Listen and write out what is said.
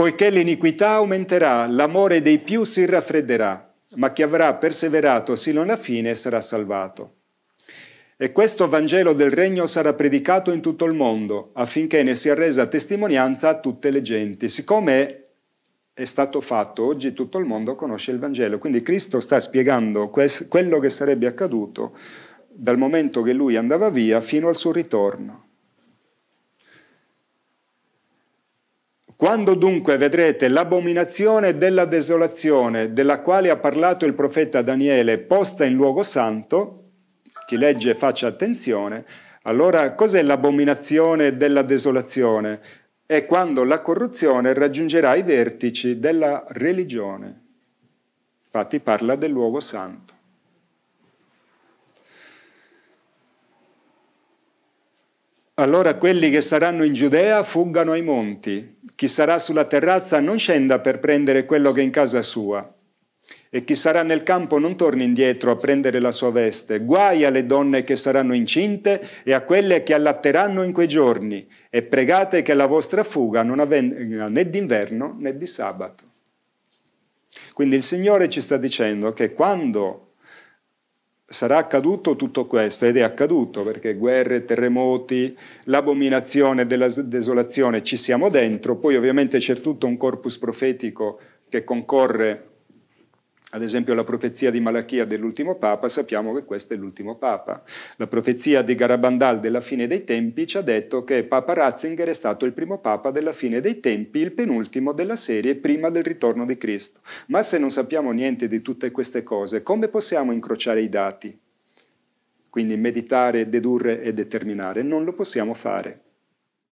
Poiché l'iniquità aumenterà, l'amore dei più si raffredderà, ma chi avrà perseverato sino alla fine sarà salvato. E questo Vangelo del Regno sarà predicato in tutto il mondo, affinché ne sia resa testimonianza a tutte le genti. Siccome è stato fatto, oggi tutto il mondo conosce il Vangelo. Quindi Cristo sta spiegando quello che sarebbe accaduto dal momento che lui andava via fino al suo ritorno. Quando dunque vedrete l'abominazione della desolazione della quale ha parlato il profeta Daniele posta in luogo santo, chi legge faccia attenzione, allora cos'è l'abominazione della desolazione? È quando la corruzione raggiungerà i vertici della religione. Infatti parla del luogo santo. Allora quelli che saranno in Giudea fuggano ai monti, chi sarà sulla terrazza non scenda per prendere quello che è in casa sua e chi sarà nel campo non torni indietro a prendere la sua veste. Guai alle donne che saranno incinte e a quelle che allatteranno in quei giorni e pregate che la vostra fuga non avvenga né d'inverno né di sabato. Quindi il Signore ci sta dicendo che quando sarà accaduto tutto questo ed è accaduto perché guerre, terremoti, l'abominazione della desolazione ci siamo dentro, poi ovviamente c'è tutto un corpus profetico che concorre ad esempio la profezia di Malachia dell'ultimo Papa, sappiamo che questo è l'ultimo Papa. La profezia di Garabandal della fine dei tempi ci ha detto che Papa Ratzinger è stato il primo Papa della fine dei tempi, il penultimo della serie prima del ritorno di Cristo. Ma se non sappiamo niente di tutte queste cose, come possiamo incrociare i dati? Quindi meditare, dedurre e determinare, non lo possiamo fare.